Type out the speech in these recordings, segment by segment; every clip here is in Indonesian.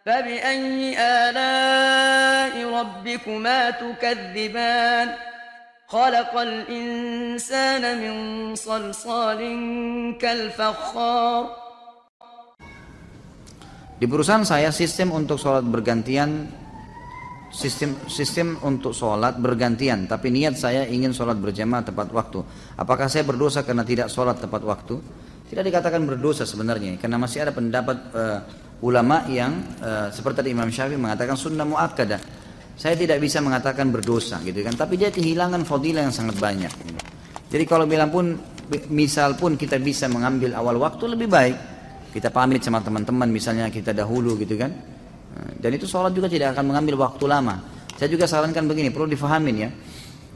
فبأي آلاء ربكما تكذبان خلق الإنسان من صلصال كالفخار Di perusahaan saya sistem untuk sholat bergantian sistem sistem untuk sholat bergantian tapi niat saya ingin sholat berjamaah tepat waktu apakah saya berdosa karena tidak sholat tepat waktu tidak dikatakan berdosa sebenarnya karena masih ada pendapat uh, ulama yang uh, seperti Imam Syafi'i mengatakan sunnah muakkadah. Saya tidak bisa mengatakan berdosa gitu kan, tapi dia kehilangan fadilah yang sangat banyak. Jadi kalau bilang pun misal pun kita bisa mengambil awal waktu lebih baik. Kita pamit sama teman-teman misalnya kita dahulu gitu kan. Eh, dan itu sholat juga tidak akan mengambil waktu lama. Saya juga sarankan begini, perlu difahamin ya.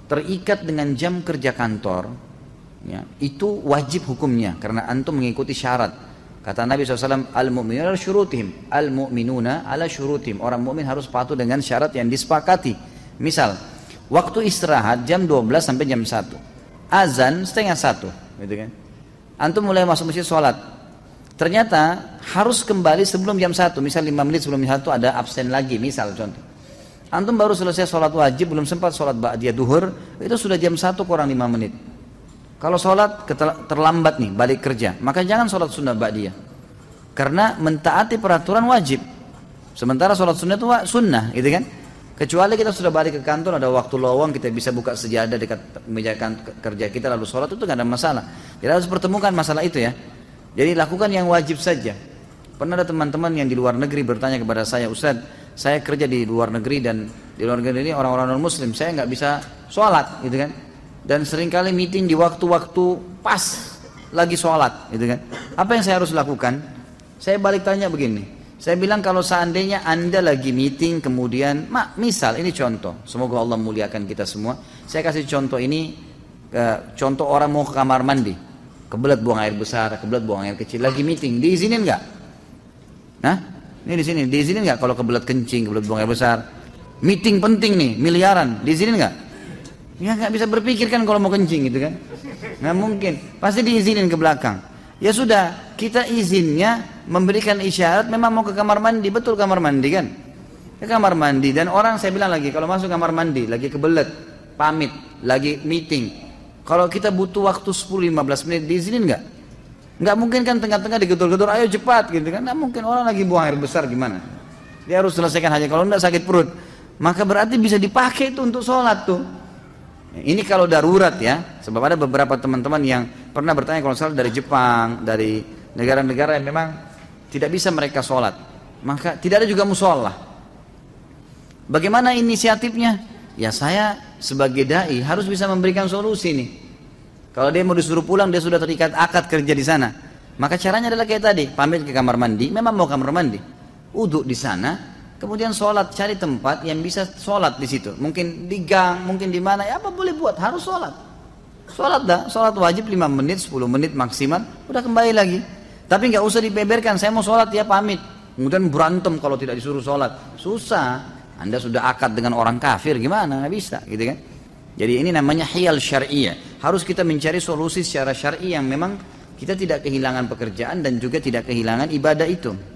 Terikat dengan jam kerja kantor, ya, itu wajib hukumnya karena antum mengikuti syarat Kata Nabi SAW, Al-mu'minuna ala syurutihim. Al-mu'minuna ala syurutihim. Orang mukmin harus patuh dengan syarat yang disepakati. Misal, waktu istirahat jam 12 sampai jam 1. Azan setengah 1. Gitu kan. Antum mulai masuk masjid sholat. Ternyata harus kembali sebelum jam 1. Misal 5 menit sebelum jam 1 ada absen lagi. Misal contoh. Antum baru selesai sholat wajib, belum sempat sholat ba'diyah duhur. Itu sudah jam 1 kurang 5 menit kalau sholat terlambat nih balik kerja, maka jangan sholat sunnah Mbak dia, Karena mentaati peraturan wajib. Sementara sholat sunnah itu sunnah, gitu kan? Kecuali kita sudah balik ke kantor, ada waktu lowong, kita bisa buka sejadah dekat meja kan-, kerja kita lalu sholat itu nggak ada masalah. Jadi harus pertemukan masalah itu ya. Jadi lakukan yang wajib saja. Pernah ada teman-teman yang di luar negeri bertanya kepada saya, Ustaz, saya kerja di luar negeri dan di luar negeri ini orang-orang non-muslim, saya nggak bisa sholat, gitu kan? dan seringkali meeting di waktu-waktu pas lagi sholat gitu kan apa yang saya harus lakukan saya balik tanya begini saya bilang kalau seandainya anda lagi meeting kemudian mak misal ini contoh semoga Allah muliakan kita semua saya kasih contoh ini ke, contoh orang mau ke kamar mandi kebelet buang air besar kebelet buang air kecil lagi meeting diizinin nggak nah ini di sini diizinin nggak kalau kebelet kencing kebelet buang air besar meeting penting nih miliaran diizinin nggak Ya nggak bisa berpikir kan kalau mau kencing gitu kan. Nggak mungkin. Pasti diizinin ke belakang. Ya sudah, kita izinnya memberikan isyarat memang mau ke kamar mandi, betul kamar mandi kan? Ke kamar mandi dan orang saya bilang lagi kalau masuk kamar mandi lagi kebelet, pamit, lagi meeting. Kalau kita butuh waktu 10-15 menit diizinin nggak? Nggak mungkin kan tengah-tengah digedor gedor ayo cepat gitu kan? Nggak mungkin orang lagi buang air besar gimana? Dia harus selesaikan hanya kalau nggak sakit perut. Maka berarti bisa dipakai itu untuk sholat tuh. Ini kalau darurat ya, sebab ada beberapa teman-teman yang pernah bertanya kalau salah dari Jepang, dari negara-negara yang memang tidak bisa mereka sholat, maka tidak ada juga musola. Bagaimana inisiatifnya? Ya saya sebagai dai harus bisa memberikan solusi nih. Kalau dia mau disuruh pulang, dia sudah terikat akad kerja di sana. Maka caranya adalah kayak tadi, pamit ke kamar mandi. Memang mau kamar mandi, uduk di sana, Kemudian sholat, cari tempat yang bisa sholat di situ. Mungkin di gang, mungkin di mana, ya apa boleh buat, harus sholat. Sholat dah, sholat wajib 5 menit, 10 menit maksimal, udah kembali lagi. Tapi nggak usah dibeberkan, saya mau sholat ya pamit. Kemudian berantem kalau tidak disuruh sholat. Susah, anda sudah akad dengan orang kafir, gimana? Nggak bisa, gitu kan? Jadi ini namanya hial syariah. Harus kita mencari solusi secara syariah yang memang kita tidak kehilangan pekerjaan dan juga tidak kehilangan ibadah itu.